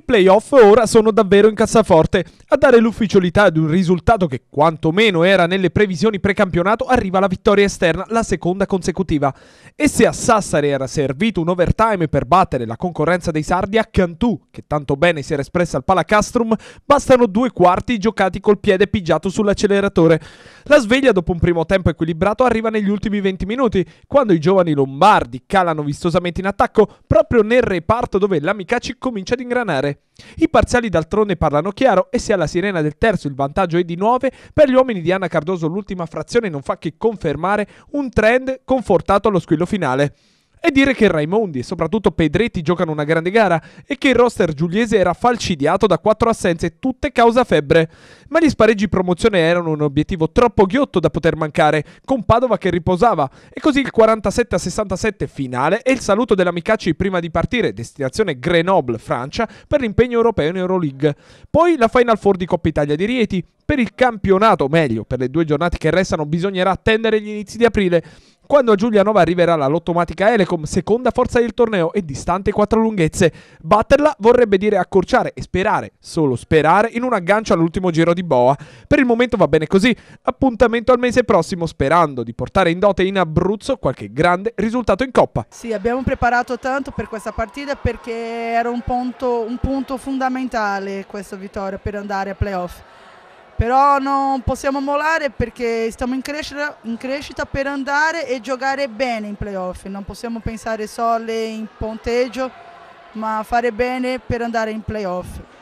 I playoff ora sono davvero in cassaforte. A dare l'ufficialità ad un risultato che quantomeno era nelle previsioni precampionato arriva la vittoria esterna, la seconda consecutiva. E se a Sassari era servito un overtime per battere la concorrenza dei Sardi, a Cantù, che tanto bene si era espressa al Palacastrum, bastano due quarti giocati col piede pigiato sull'acceleratore. La sveglia dopo un primo tempo equilibrato arriva negli ultimi 20 minuti, quando i giovani lombardi calano vistosamente in attacco proprio nel reparto dove l'Amicaci comincia ad ingranare giocare. I parziali d'altronde parlano chiaro e se alla sirena del terzo il vantaggio è di 9, per gli uomini di Anna Cardoso l'ultima frazione non fa che confermare un trend confortato allo squillo finale. E dire che Raimondi e soprattutto Pedretti giocano una grande gara e che il roster giuliese era falcidiato da quattro assenze, tutte causa febbre. Ma gli spareggi promozione erano un obiettivo troppo ghiotto da poter mancare, con Padova che riposava. E così il 47 67 finale e il saluto dell'Amicacci prima di partire, destinazione Grenoble, Francia, per l'impegno europeo in Euroleague. Poi la Final Four di Coppa Italia di Rieti. Per il campionato, meglio, per le due giornate che restano, bisognerà attendere gli inizi di aprile quando a Giulianova arriverà la lottomatica Elecom, seconda forza del torneo e distante quattro lunghezze, batterla vorrebbe dire accorciare e sperare, solo sperare, in un aggancio all'ultimo giro di boa. Per il momento va bene così, appuntamento al mese prossimo sperando di portare in dote in Abruzzo qualche grande risultato in Coppa. Sì, abbiamo preparato tanto per questa partita perché era un punto, un punto fondamentale questa vittoria per andare a playoff però non possiamo mollare perché stiamo in crescita, in crescita, per andare e giocare bene in playoff, non possiamo pensare solo in punteggio, ma fare bene per andare in playoff.